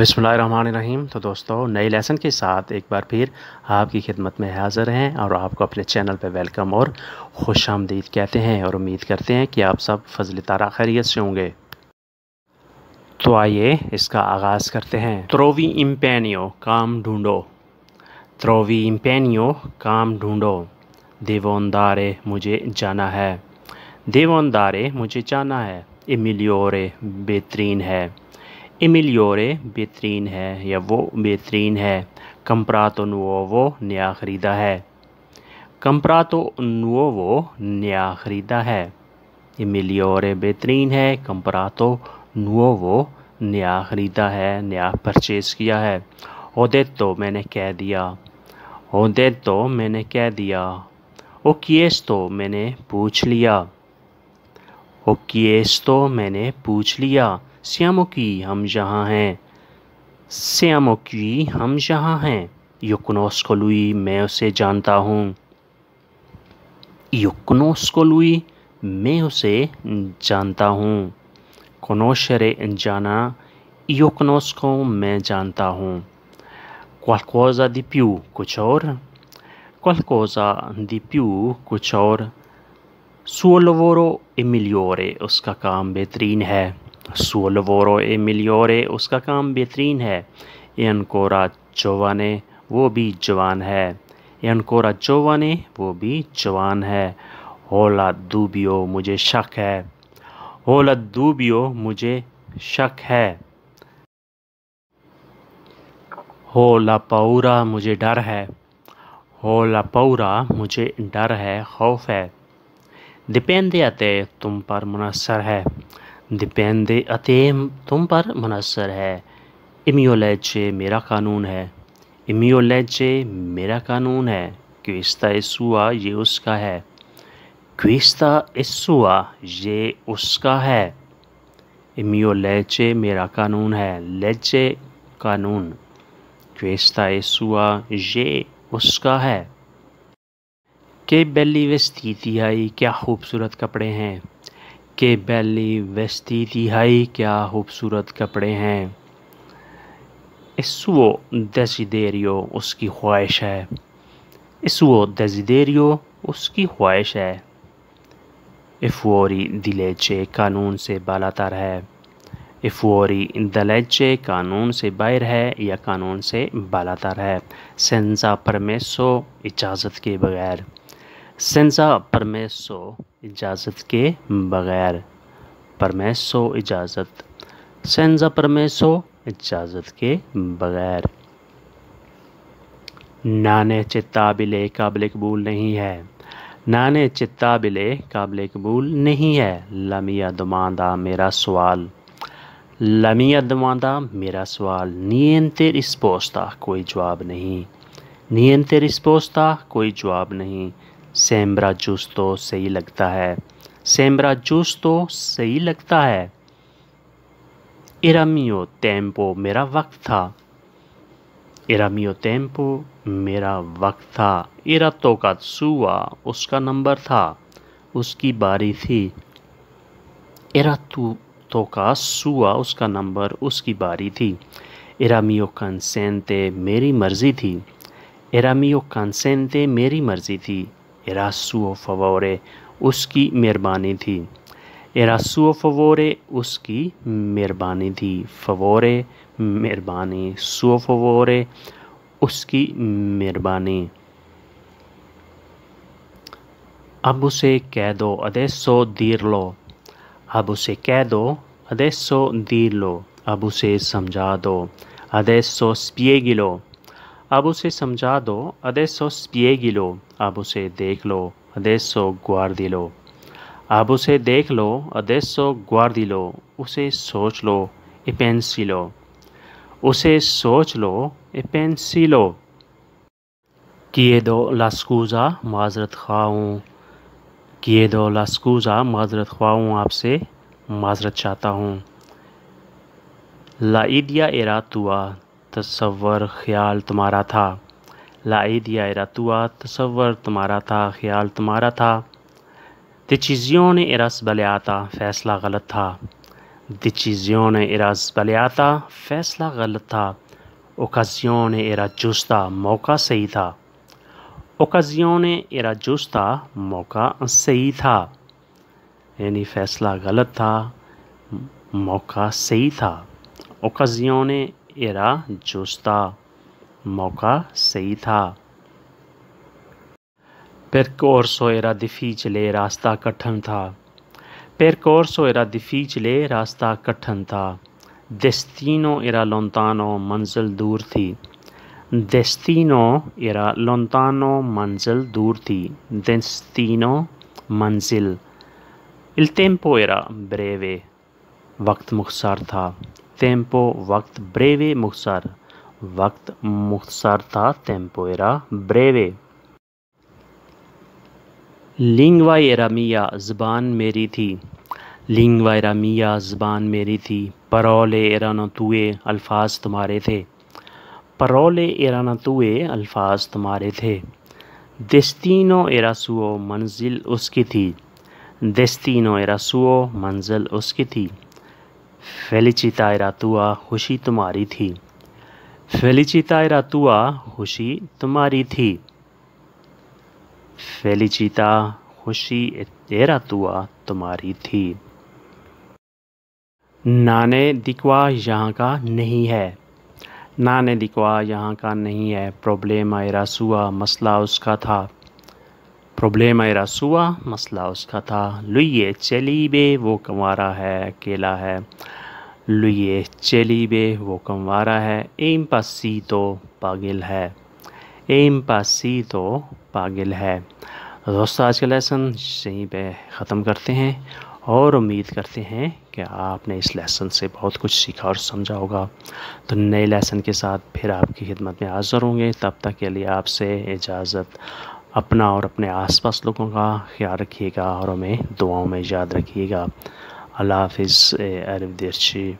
بسم اللہ الرحمن الرحیم تو دوستو نئے لیسن کے ساتھ ایک بار پھر آپ کی خدمت میں حاضر ہیں اور آپ کو اپنے چینل پہ ویلکم اور خوش آمدید کہتے ہیں اور امید کرتے ہیں کہ آپ سب فضل تارہ خیریت سے ہوں گے تو آئیے اس کا آغاز کرتے ہیں ترووی امپینیو کام ڈھونڈو تروی امپینیو کام ڈھونڈو دیوون مجھے جانا ہے دیوون مجھے جانا ہے امیلیورے بہترین ہے ایمیلیورے بہترین ہے یا وہ بہترین ہے کمپراتو نووو نیا خریدا ہے کمپراتو نووو نیا خریدا ہے ایمیلیورے بہترین ہے کمپراتو نووو نیا خریدا ہے نیا پرچیز کیا ہے عہدے تو میں نے کہہ دیا عہدے تو میں نے کہہ دیا اوکیس تو میں نے پوچھ لیا اوکیس تو میں نے پوچھ لیا سیامو کی ہم جہاں ہیں سیامو کی ہم جہاں ہیں یوکنوس کو لوئی میں اسے جانتا ہوں یوکنوس کو لوئی میں اسے جانتا ہوں کنوشرے جانا یوکنوس کو میں جانتا ہوں کوالکوزا دی پیو کچھ اور کوالکوزا دی پیو کچھ اور سولورو ایمیلیورے اس کا کام بہترین ہے سول وورو اے ملیورے اس کا کام بہترین ہے اے انکورا جوان وہ بھی جوان ہے جون وہ بھی جوان ہے ہولا دوبیو مجھے شک ہے ہولا دوبیو مجھے شک ہے ہولا لاپورا مجھے ڈر ہے ہولا لاپورا مجھے ڈر ہے خوف ہے دیپین دیا تم پر منحصر ہے دیپیند اتیم تم پر منحصر ہے امیو لیچے میرا قانون ہے امیو لیچے میرا قانون ہے کیوستہ اسوا یہ اس کا ہے کیوستہ اسوا یہ اس کا ہے امیو لیچے میرا قانون ہے لیچے قانون کیوستہ اسوا یہ اس کا ہے کہ بیلی وسطیت آئی کیا خوبصورت کپڑے ہیں کہ بیلی ویستی تہائی کیا خوبصورت کپڑے ہیں اسو دیزی دیریو اس کی خواہش ہے اسو دیزی دیریو اس کی خواہش ہے افوری دلیچے قانون سے بالاتر ہے افوری دلیچے قانون سے باہر ہے یا قانون سے بالاتر ہے سنزا پرمیسو اجازت کے بغیر سنزا پرمیسو اجازت کے بغیر پرمیسو اجازت سنزا پرمیسو اجازت کے بغیر نانے چابل قابل قبول نہیں ہے نانے چتابل قابل قبول نہیں ہے لمیا دماندہ میرا سوال لمیہ دماندہ میرا سوال نیتر اس کوئی جواب نہیں نین تر اس کوئی جواب نہیں سیمبرا جوس تو صحیح لگتا ہے سیمبرا جوس تو صحیح لگتا ہے ارامیو تیمپو میرا وقت تھا ارامیو تیمپو میرا وقت تھا ارتو کا سوا اس کا نمبر تھا اس کی باری تھی اراتو تو کا سوا اس کا نمبر اس کی باری تھی ارامیو کنسینتے میری مرضی تھی ارامیو کنسینتے میری مرضی تھی एरासुओ फवोरे उसकी मेहरबानी थी एरासुओ फवोरे उसकी मेहरबानी थी फवोरे मेहरबानी सुओ फवोरे उसकी मेहरबानी अब उसे कह दो अदेसो दीर लो अब उसे कह दो अदेसो दीर लो अब उसे समझा दो अदेसो स्पिएगिलो اب اسے سمجھا دو ادیسو پیے گی گلو اب اسے دیکھ لو ادیسو گوار گوار دلو اب اسے دیکھ لو ادیسو گوار گوار دلو اسے سوچ لو اپینسی لو اسے سوچ لو اپینسی لو کیے دو لاسکوزا معذرت خواہوں کیے دو لاسکوزا معذرت خواہوں آپ سے معذرت چاہتا ہوں لا لایدیا اراد تصور خیال تمہارا تھا لائی دیا ایرا توا تصور تمہارا تھا خیال تمہارا تھا دچیزیوں نے ارس بلے آتا فیصلہ غلط تھا دچیزیوں نے ارس بلے آتا فیصلہ غلط تھا اوکازیوں نے ایرا جوستا موقع صحیح تھا اوکازیوں نے ایرا جوستا موقع صحیح تھا یعنی فیصلہ غلط تھا موقع صحیح تھا اوکازیوں نے ایرا جوستا موقع صحیح تھا پیرک کور سو ایرا دفی چلے راستہ کٹھن تھا پیرک کور سو ایرا دفی چلے راستہ کٹھن تھا دستینو ایرا لونتانو منزل دور تھی دستینو ایرا لونتانو منزل دور تھی دستینو منزل التیمپو ایرا بریوے وقت مختصر تھا تیمپو وقت بریوے مختصر وقت مختصر تھا تیمپو ایرا بریوے لنگوا لنگ ایرا میا زبان میری تھی لنگوا و ایرا میا زبان میری تھی پرول ایران توے الفاظ تمہارے تھے پرول ایران توے الفاظ تمہارے تھے دستین و اراسو منزل اس کی تھی دستین و اراسو منزل اس کی تھی پھیلی چیتا اراتوا خوشی تمہاری تھی فیلی چیتا اراۃ خوشی تمہاری تھی فیلیچی تا خوشی اراتوا تمہاری تھی نانے دکوا یہاں کا نہیں ہے نانے دکوا یہاں کا نہیں ہے پرابلم اراسوا مسئلہ اس کا تھا پروبلیم ایرا سوا مسئلہ اس کا تھا لئیے چلی بے وہ کموارا ہے اکیلا ہے لئیے چلی بے وہ کموارا ہے ایم پاسی تو پاگل ہے ایم پاسی تو پاگل ہے دوست آج کا لیسن صحیح پہ ختم کرتے ہیں اور امید کرتے ہیں کہ آپ نے اس لیسن سے بہت کچھ سیکھا اور سمجھا ہوگا تو نئے لیسن کے ساتھ پھر آپ کی خدمت میں حاضر ہوں گے تب تک کے لیے آپ سے اجازت اپنا اور اپنے آس پاس لوگوں کا خیال رکھیے گا اور ہمیں دعاؤں میں یاد رکھیے گا اللہ حافظ دیرچی